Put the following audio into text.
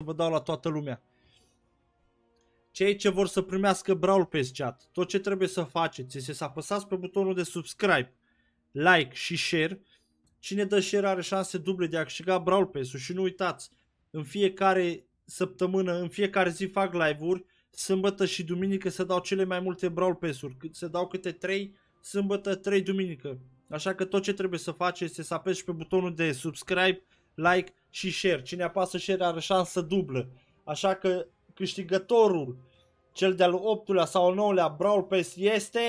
să vă dau la toată lumea. Cei ce vor să primească Brawl Pass chat, tot ce trebuie să faceți este să apăsați pe butonul de subscribe, like și share. Cine dă share are șanse duble de a câștiga Brawl Pass-ul și nu uitați, în fiecare săptămână, în fiecare zi fac live-uri, sâmbătă și duminică se dau cele mai multe Brawl Pass-uri, se dau câte 3 sâmbătă, 3 duminică. Așa că tot ce trebuie să faci este să apeși pe butonul de subscribe, like și share. Cine apasă share are șansă dublă. Așa că câștigătorul, cel de-al 8-lea sau 9-lea Brawl Pass este...